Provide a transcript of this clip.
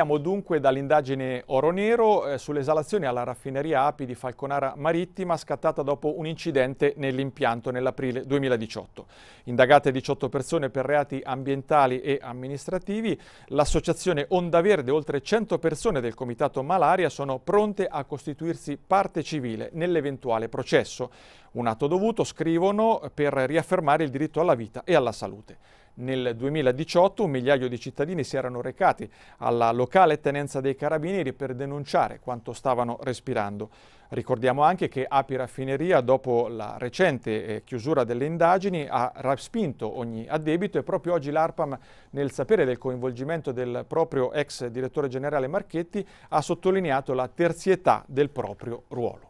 Partiamo dunque dall'indagine Oro Nero eh, sull'esalazione alla raffineria API di Falconara Marittima scattata dopo un incidente nell'impianto nell'aprile 2018. Indagate 18 persone per reati ambientali e amministrativi, l'associazione Onda Verde, oltre 100 persone del comitato Malaria sono pronte a costituirsi parte civile nell'eventuale processo. Un atto dovuto, scrivono, per riaffermare il diritto alla vita e alla salute. Nel 2018 un migliaio di cittadini si erano recati alla locale tenenza dei carabinieri per denunciare quanto stavano respirando. Ricordiamo anche che Api Raffineria, dopo la recente eh, chiusura delle indagini, ha respinto ogni addebito e proprio oggi l'ARPAM, nel sapere del coinvolgimento del proprio ex direttore generale Marchetti, ha sottolineato la terzietà del proprio ruolo.